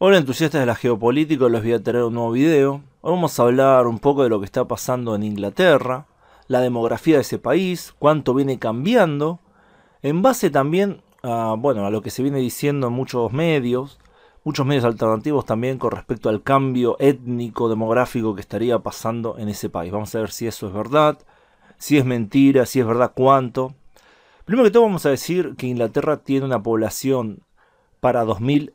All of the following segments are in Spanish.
Hola entusiastas de la geopolítica, les voy a traer un nuevo video. Hoy vamos a hablar un poco de lo que está pasando en Inglaterra, la demografía de ese país, cuánto viene cambiando, en base también a, bueno, a lo que se viene diciendo en muchos medios, muchos medios alternativos también con respecto al cambio étnico, demográfico que estaría pasando en ese país. Vamos a ver si eso es verdad, si es mentira, si es verdad cuánto. Primero que todo vamos a decir que Inglaterra tiene una población para 2000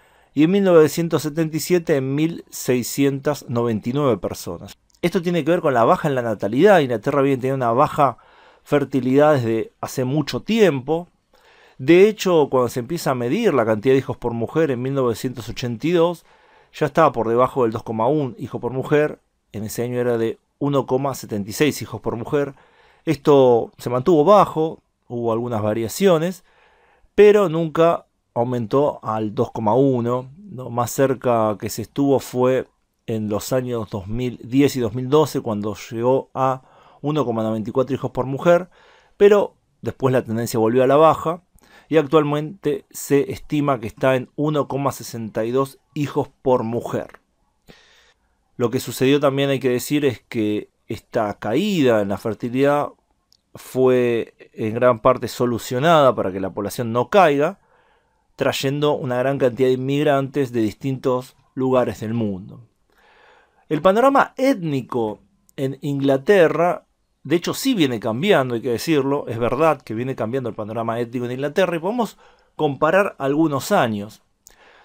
y en 1977 en 1.699 personas. Esto tiene que ver con la baja en la natalidad. Inglaterra bien tiene una baja fertilidad desde hace mucho tiempo. De hecho, cuando se empieza a medir la cantidad de hijos por mujer en 1982, ya estaba por debajo del 2,1 hijo por mujer. En ese año era de 1,76 hijos por mujer. Esto se mantuvo bajo, hubo algunas variaciones, pero nunca aumentó al 2,1. Lo más cerca que se estuvo fue en los años 2010 y 2012, cuando llegó a 1,94 hijos por mujer, pero después la tendencia volvió a la baja y actualmente se estima que está en 1,62 hijos por mujer. Lo que sucedió también hay que decir es que esta caída en la fertilidad fue en gran parte solucionada para que la población no caiga, trayendo una gran cantidad de inmigrantes de distintos lugares del mundo. El panorama étnico en Inglaterra, de hecho sí viene cambiando, hay que decirlo, es verdad que viene cambiando el panorama étnico en Inglaterra y podemos comparar algunos años.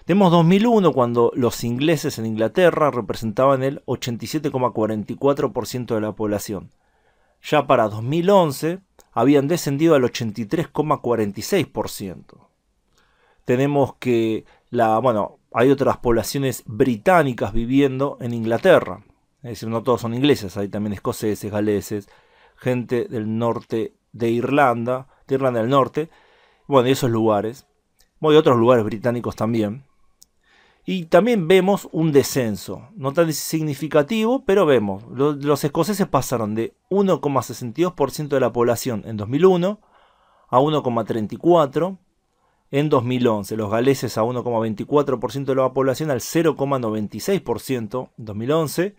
Tenemos 2001 cuando los ingleses en Inglaterra representaban el 87,44% de la población. Ya para 2011 habían descendido al 83,46% tenemos que la, bueno, hay otras poblaciones británicas viviendo en Inglaterra. Es decir, no todos son ingleses, hay también escoceses, galeses, gente del norte de Irlanda, de Irlanda del Norte, bueno, y esos lugares, bueno, otros lugares británicos también. Y también vemos un descenso, no tan significativo, pero vemos, los escoceses pasaron de 1,62% de la población en 2001 a 1,34%, en 2011. Los galeses a 1,24% de la población, al 0,96% en 2011.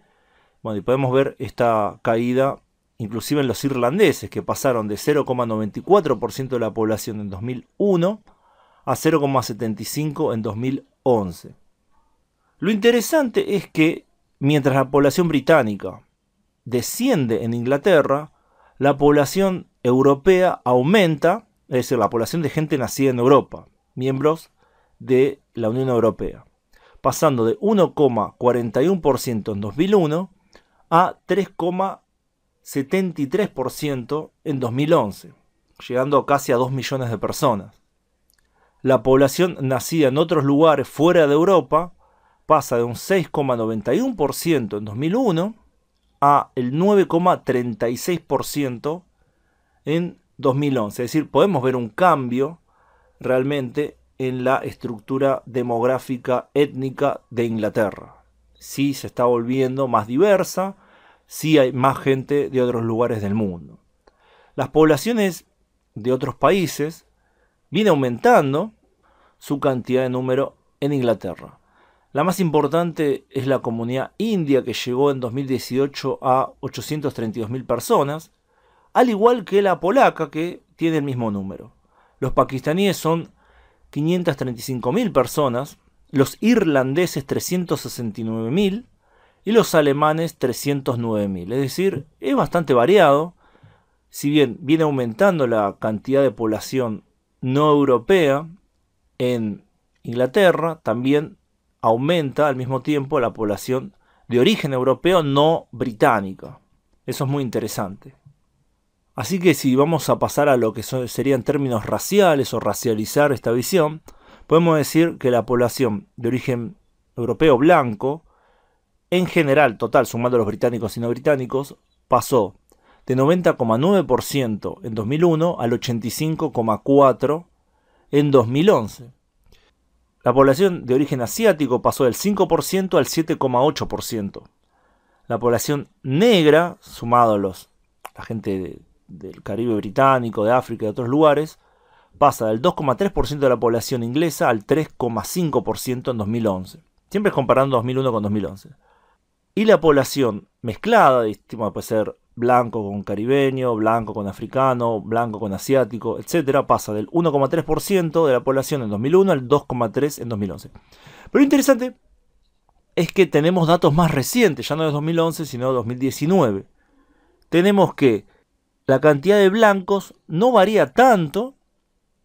Bueno, y podemos ver esta caída inclusive en los irlandeses, que pasaron de 0,94% de la población en 2001 a 0,75% en 2011. Lo interesante es que mientras la población británica desciende en Inglaterra, la población europea aumenta es decir, la población de gente nacida en Europa, miembros de la Unión Europea, pasando de 1,41% en 2001 a 3,73% en 2011, llegando casi a 2 millones de personas. La población nacida en otros lugares fuera de Europa pasa de un 6,91% en 2001 a el 9,36% en 2011. Es decir, podemos ver un cambio realmente en la estructura demográfica étnica de Inglaterra. Sí se está volviendo más diversa, sí hay más gente de otros lugares del mundo. Las poblaciones de otros países vienen aumentando su cantidad de número en Inglaterra. La más importante es la comunidad india que llegó en 2018 a 832.000 personas, al igual que la polaca que tiene el mismo número. Los pakistaníes son 535.000 personas, los irlandeses 369.000 y los alemanes 309.000. Es decir, es bastante variado, si bien viene aumentando la cantidad de población no europea en Inglaterra, también aumenta al mismo tiempo la población de origen europeo no británica. Eso es muy interesante. Así que si vamos a pasar a lo que serían términos raciales o racializar esta visión, podemos decir que la población de origen europeo blanco, en general, total, sumando a los británicos y no británicos, pasó de 90,9% en 2001 al 85,4% en 2011. La población de origen asiático pasó del 5% al 7,8%. La población negra, sumado a los, la gente del Caribe británico, de África y de otros lugares, pasa del 2,3% de la población inglesa al 3,5% en 2011. Siempre es comparando 2001 con 2011. Y la población mezclada, puede ser blanco con caribeño, blanco con africano, blanco con asiático, etc., pasa del 1,3% de la población en 2001 al 2,3% en 2011. Pero lo interesante es que tenemos datos más recientes, ya no de 2011, sino de 2019. Tenemos que la cantidad de blancos no varía tanto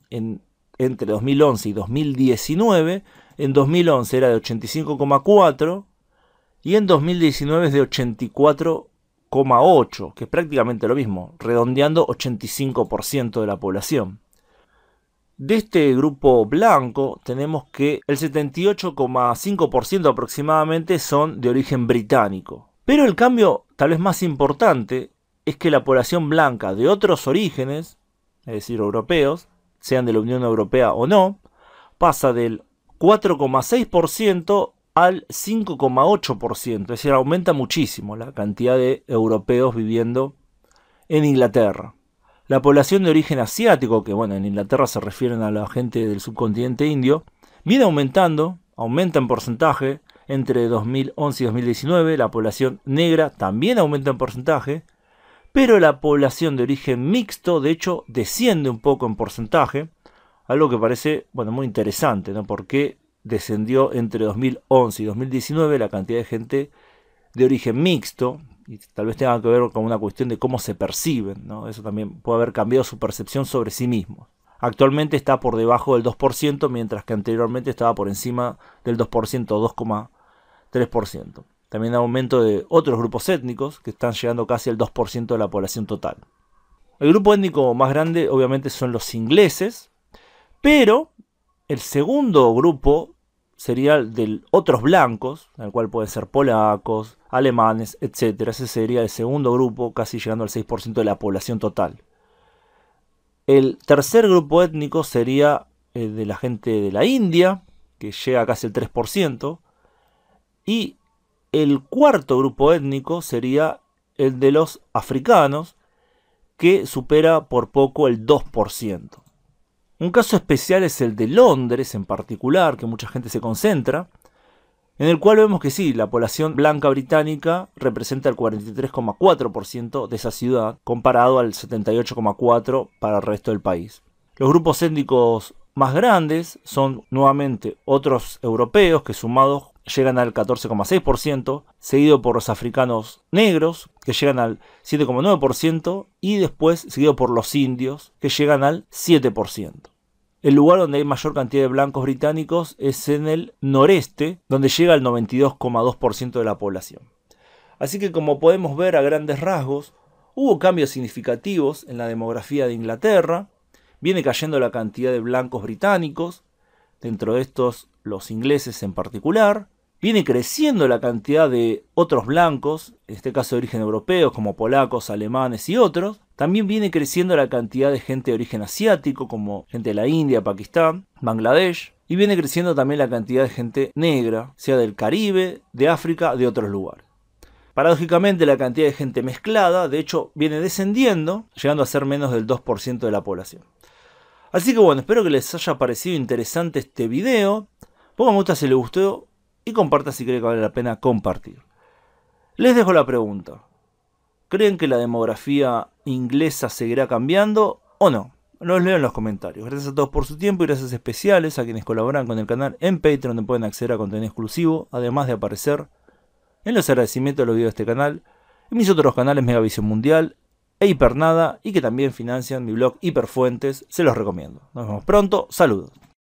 en, entre 2011 y 2019. En 2011 era de 85,4 y en 2019 es de 84,8, que es prácticamente lo mismo, redondeando 85% de la población. De este grupo blanco tenemos que el 78,5% aproximadamente son de origen británico. Pero el cambio tal vez más importante es que la población blanca de otros orígenes, es decir, europeos, sean de la Unión Europea o no, pasa del 4,6% al 5,8%, es decir, aumenta muchísimo la cantidad de europeos viviendo en Inglaterra. La población de origen asiático, que bueno, en Inglaterra se refieren a la gente del subcontinente indio, viene aumentando, aumenta en porcentaje entre 2011 y 2019, la población negra también aumenta en porcentaje, pero la población de origen mixto, de hecho, desciende un poco en porcentaje, algo que parece bueno, muy interesante, ¿no? porque descendió entre 2011 y 2019 la cantidad de gente de origen mixto, y tal vez tenga que ver con una cuestión de cómo se perciben, ¿no? eso también puede haber cambiado su percepción sobre sí mismo. Actualmente está por debajo del 2%, mientras que anteriormente estaba por encima del 2%, 2,3% también aumento de otros grupos étnicos que están llegando casi al 2% de la población total. El grupo étnico más grande obviamente son los ingleses, pero el segundo grupo sería el de otros blancos, al cual pueden ser polacos, alemanes, etc. Ese sería el segundo grupo, casi llegando al 6% de la población total. El tercer grupo étnico sería eh, de la gente de la India, que llega casi el 3%. Y el cuarto grupo étnico sería el de los africanos, que supera por poco el 2%. Un caso especial es el de Londres en particular, que mucha gente se concentra, en el cual vemos que sí, la población blanca británica representa el 43,4% de esa ciudad, comparado al 78,4% para el resto del país. Los grupos étnicos más grandes son nuevamente otros europeos que sumados llegan al 14,6%, seguido por los africanos negros, que llegan al 7,9%, y después seguido por los indios, que llegan al 7%. El lugar donde hay mayor cantidad de blancos británicos es en el noreste, donde llega al 92,2% de la población. Así que como podemos ver a grandes rasgos, hubo cambios significativos en la demografía de Inglaterra, viene cayendo la cantidad de blancos británicos, dentro de estos los ingleses en particular, Viene creciendo la cantidad de otros blancos, en este caso de origen europeo, como polacos, alemanes y otros. También viene creciendo la cantidad de gente de origen asiático, como gente de la India, Pakistán, Bangladesh. Y viene creciendo también la cantidad de gente negra, sea del Caribe, de África, de otros lugares. Paradójicamente la cantidad de gente mezclada, de hecho, viene descendiendo, llegando a ser menos del 2% de la población. Así que bueno, espero que les haya parecido interesante este video. Pongan me gusta si les gustó y comparta si cree que vale la pena compartir. Les dejo la pregunta. ¿Creen que la demografía inglesa seguirá cambiando o no? Los leo en los comentarios. Gracias a todos por su tiempo y gracias especiales a quienes colaboran con el canal en Patreon donde pueden acceder a contenido exclusivo, además de aparecer en los agradecimientos de los videos de este canal, en mis otros canales Megavisión Mundial e Hipernada y que también financian mi blog Hiperfuentes. Se los recomiendo. Nos vemos pronto. Saludos.